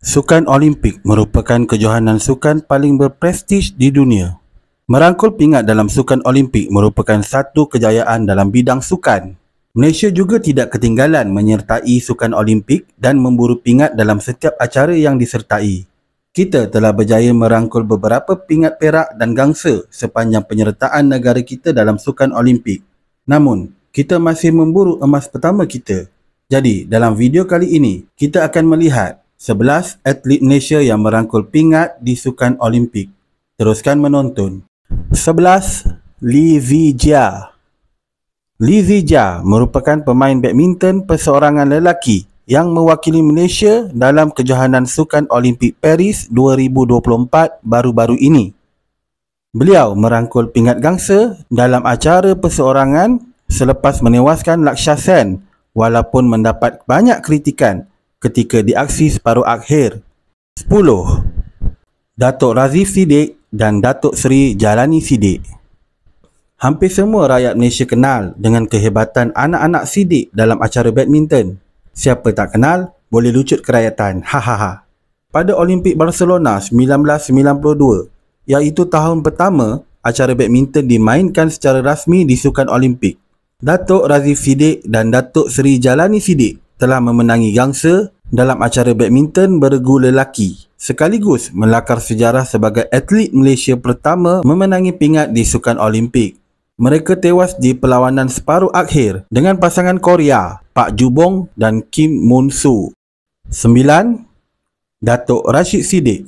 Sukan Olimpik merupakan kejohanan sukan paling berprestij di dunia. Merangkul pingat dalam sukan Olimpik merupakan satu kejayaan dalam bidang sukan. Malaysia juga tidak ketinggalan menyertai sukan Olimpik dan memburu pingat dalam setiap acara yang disertai. Kita telah berjaya merangkul beberapa pingat perak dan gangsa sepanjang penyertaan negara kita dalam sukan Olimpik. Namun, kita masih memburu emas pertama kita. Jadi, dalam video kali ini, kita akan melihat 11 atlet Malaysia yang merangkul pingat di Sukan Olimpik. Teruskan menonton. 11 Li Zijia Li Zijia merupakan pemain badminton perseorangan lelaki yang mewakili Malaysia dalam kejohanan Sukan Olimpik Paris 2024 baru-baru ini. Beliau merangkul pingat gangsa dalam acara perseorangan selepas menewaskan Lakshya walaupun mendapat banyak kritikan ketika diaksi separuh akhir. 10. Datuk Razif Sidik dan Datuk Seri Jalani Sidik Hampir semua rakyat Malaysia kenal dengan kehebatan anak-anak Sidik dalam acara badminton. Siapa tak kenal, boleh lucut kerayatan. Hahaha. Ha. Pada Olimpik Barcelona 1992, iaitu tahun pertama acara badminton dimainkan secara rasmi di Sukan Olimpik. Datuk Razif Sidik dan Datuk Seri Jalani Sidik telah memenangi gangsa dalam acara badminton bergu lelaki sekaligus melakar sejarah sebagai atlet Malaysia pertama memenangi pingat di Sukan Olimpik. Mereka tewas di perlawanan separuh akhir dengan pasangan Korea, Pak Jubong dan Kim Moon Soo. 9. Datuk Rashid Siddiq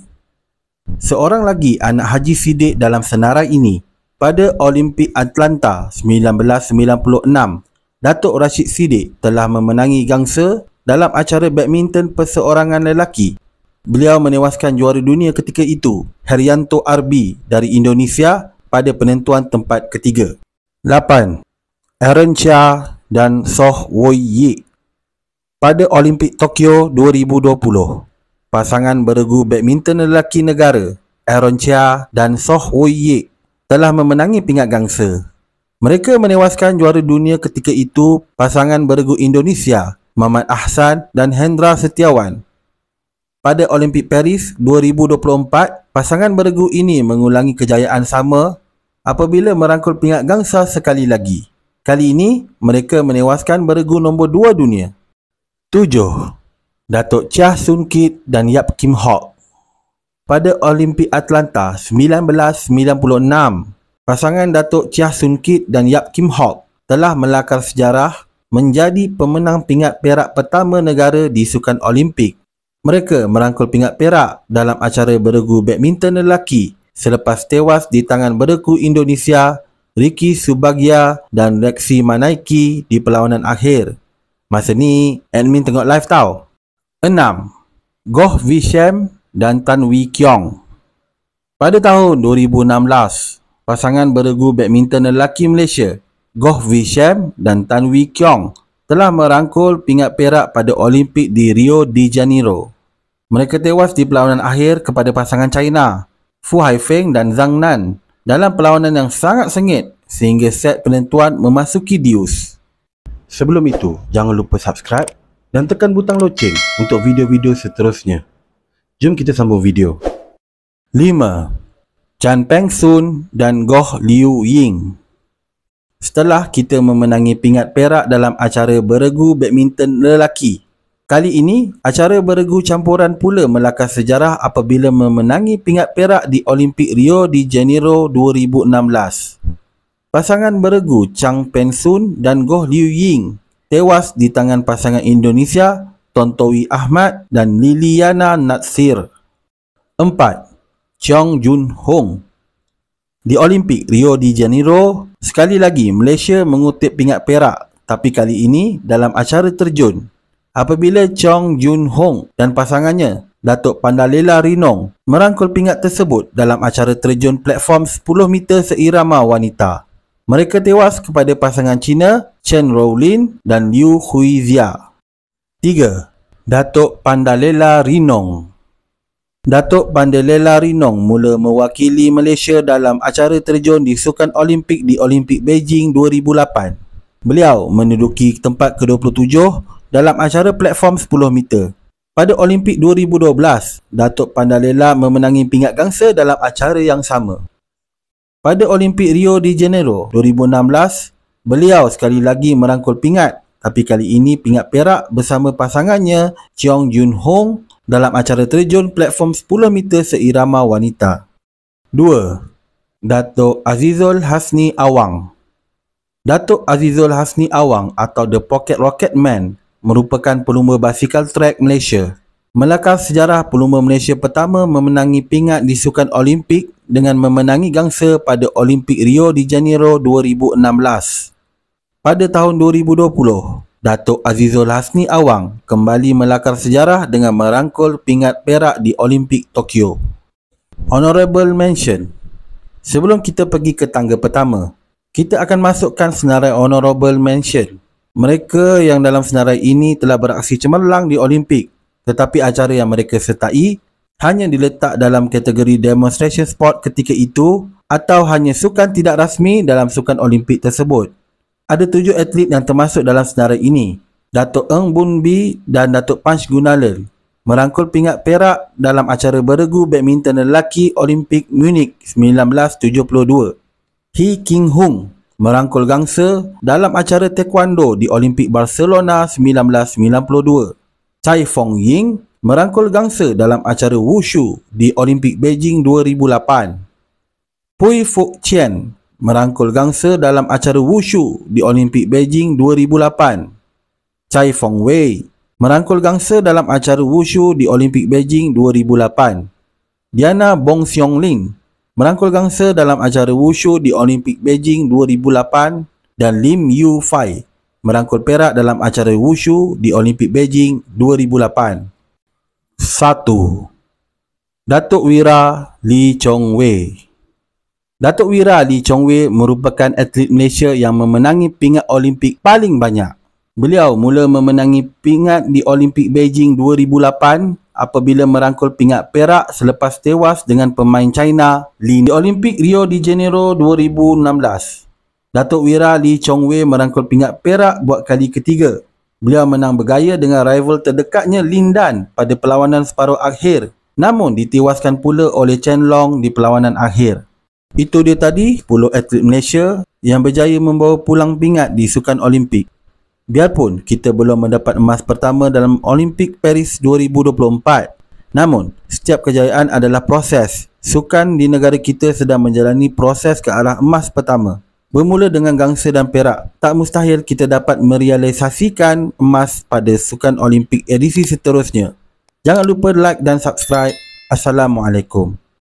Seorang lagi anak Haji Siddiq dalam senarai ini pada Olimpik Atlanta 1996 Datuk Rashid Siddiq telah memenangi gangsa dalam acara badminton perseorangan lelaki. Beliau menewaskan juara dunia ketika itu, Herianto Arbi dari Indonesia pada penentuan tempat ketiga. 8. Aaron Chia dan Soh Woi Yi Pada Olimpik Tokyo 2020, pasangan beregu badminton lelaki negara Aaron Chia dan Soh Woi Yi telah memenangi pingat gangsa mereka menewaskan juara dunia ketika itu pasangan bergu Indonesia, Mamat Ahsan dan Hendra Setiawan. Pada Olimpik Paris 2024, pasangan bergu ini mengulangi kejayaan sama apabila merangkul pingat gangsa sekali lagi. Kali ini, mereka menewaskan bergu nombor dua dunia. 7. Datuk Chah Sun Kit dan Yap Kim Hock Pada Olimpik Atlanta 1996, Pasangan Datuk Chia Sun Kit dan Yap Kim Hock telah melakar sejarah menjadi pemenang pingat perak pertama negara di Sukan Olimpik. Mereka merangkul pingat perak dalam acara beregu badminton lelaki selepas tewas di tangan beregu Indonesia Ricky Subagia dan Rexy Manaiki di perlawanan akhir. Masa ni, admin tengok live tau. 6. Goh Visham dan Tan Wee Kiong Pada tahun 2016, pasangan beregu badminton lelaki Malaysia, Goh Visham dan Tan Wee Kiong telah merangkul pingat perak pada Olimpik di Rio de Janeiro. Mereka tewas di perlawanan akhir kepada pasangan China, Fu Haifeng dan Zhang Nan dalam perlawanan yang sangat sengit sehingga set penentuan memasuki dius. Sebelum itu, jangan lupa subscribe dan tekan butang loceng untuk video-video seterusnya. Jom kita sambung video. 5 Chan Peng Sun dan Goh Liu Ying. Setelah kita memenangi pingat perak dalam acara beregu badminton lelaki, kali ini acara beregu campuran pula melakar sejarah apabila memenangi pingat perak di Olimpik Rio de Janeiro 2016. Pasangan beregu Chang Pen Sun dan Goh Liu Ying tewas di tangan pasangan Indonesia Tontowi Ahmad dan Liliana Natsir. Chong Jun Hong. Di Olimpik Rio de Janeiro, sekali lagi Malaysia mengutip pingat perak tapi kali ini dalam acara terjun. Apabila Chong Jun Hong dan pasangannya, Datuk Pandalela Rinong merangkul pingat tersebut dalam acara terjun platform 10 meter seirama wanita. Mereka tewas kepada pasangan Cina Chen Roulin dan Liu Huizia. 3. Datuk Pandalela Rinong Datuk Bandelela Rinong mula mewakili Malaysia dalam acara terjun di Sukan Olimpik di Olimpik Beijing 2008. Beliau menduduki tempat ke-27 dalam acara platform 10 meter. Pada Olimpik 2012, Datuk Pandalela memenangi pingat gangsa dalam acara yang sama. Pada Olimpik Rio de Janeiro 2016, beliau sekali lagi merangkul pingat tapi kali ini pingat perak bersama pasangannya Cheong Jun Hong dalam acara terjun platform 10 meter seirama wanita. 2. Datuk Azizul Hasni Awang Datuk Azizul Hasni Awang atau The Pocket Rocket Man merupakan pelumba basikal trek Malaysia. Melakar sejarah pelumba Malaysia pertama memenangi pingat di Sukan Olimpik dengan memenangi gangsa pada Olimpik Rio di Janeiro 2016. Pada tahun 2020, Datuk Azizul Hasni Awang kembali melakar sejarah dengan merangkul pingat perak di Olimpik Tokyo. Honorable Mention Sebelum kita pergi ke tangga pertama, kita akan masukkan senarai Honorable Mention. Mereka yang dalam senarai ini telah beraksi cemerlang di Olimpik tetapi acara yang mereka sertai hanya diletak dalam kategori demonstration sport ketika itu atau hanya sukan tidak rasmi dalam sukan Olimpik tersebut. Ada tujuh atlet yang termasuk dalam senarai ini. Datuk Eng Bun Bi dan Datuk Punch Gunalil merangkul pingat perak dalam acara beregu badminton lelaki Olimpik Munich 1972. He King Hung merangkul gangsa dalam acara taekwondo di Olimpik Barcelona 1992. Tai Fong Ying merangkul gangsa dalam acara wushu di Olimpik Beijing 2008. Pui Fuk Chien merangkul gangsa dalam acara wushu di Olimpik Beijing 2008. Chai Feng Wei merangkul gangsa dalam acara wushu di Olimpik Beijing 2008. Diana Bong Xiong Lin merangkul gangsa dalam acara wushu di Olimpik Beijing 2008 dan Lim Yu Fai merangkul perak dalam acara wushu di Olimpik Beijing 2008. 1. Datuk Wira Lee Chong Wei Datuk Wira Lee Chong Wei merupakan atlet Malaysia yang memenangi pingat Olimpik paling banyak. Beliau mula memenangi pingat di Olimpik Beijing 2008 apabila merangkul pingat perak selepas tewas dengan pemain China Lin di Olimpik Rio de Janeiro 2016. Datuk Wira Lee Chong Wei merangkul pingat perak buat kali ketiga. Beliau menang bergaya dengan rival terdekatnya Lin Dan pada perlawanan separuh akhir namun ditewaskan pula oleh Chen Long di perlawanan akhir. Itu dia tadi 10 atlet Malaysia yang berjaya membawa pulang pingat di Sukan Olimpik. Biarpun kita belum mendapat emas pertama dalam Olimpik Paris 2024, namun setiap kejayaan adalah proses. Sukan di negara kita sedang menjalani proses ke arah emas pertama. Bermula dengan gangsa dan perak, tak mustahil kita dapat merealisasikan emas pada Sukan Olimpik edisi seterusnya. Jangan lupa like dan subscribe. Assalamualaikum.